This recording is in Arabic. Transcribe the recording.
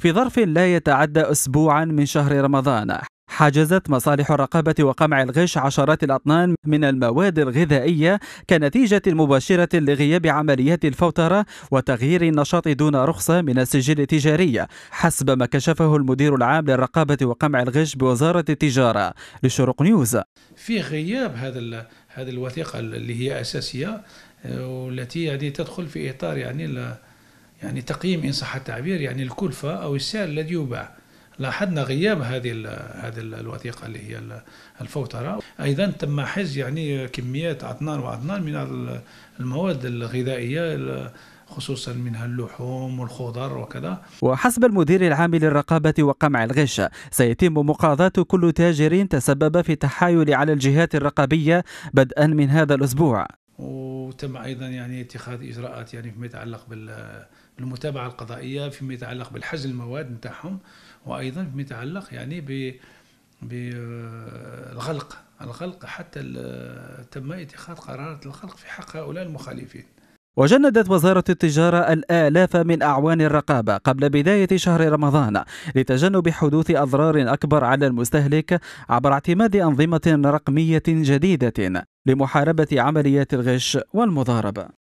في ظرف لا يتعدى أسبوعا من شهر رمضان حجزت مصالح الرقابة وقمع الغش عشرات الأطنان من المواد الغذائية كنتيجة مباشرة لغياب عمليات الفوترة وتغيير النشاط دون رخصة من السجل التجاري حسب ما كشفه المدير العام للرقابة وقمع الغش بوزارة التجارة لشروق نيوز في غياب هذا هذه الوثيقة اللي هي أساسية آه، والتي يعني تدخل في إطار يعني يعني تقييم إن صح التعبير يعني الكلفة أو السعر الذي يباع لاحظنا غياب هذه الـ هذه الـ الوثيقه اللي هي الفوتره ايضا تم حجز يعني كميات عطنان وعطنان من المواد الغذائيه خصوصا منها اللحوم والخضر وكذا وحسب المدير العام للرقابة وقمع الغش سيتم مقاضاة كل تاجر تسبب في تحايل على الجهات الرقابية بدءا من هذا الأسبوع وتم ايضا يعني اتخاذ اجراءات يعني فيما يتعلق بالمتابعه القضائيه فيما يتعلق بالحجز المواد نتاعهم وايضا فيما يتعلق يعني ب بالغلق الغلق حتى تم اتخاذ قرارات الغلق في حق هؤلاء المخالفين وجندت وزارة التجارة الآلاف من أعوان الرقابة قبل بداية شهر رمضان لتجنب حدوث أضرار أكبر على المستهلك عبر اعتماد أنظمة رقمية جديدة لمحاربة عمليات الغش والمضاربة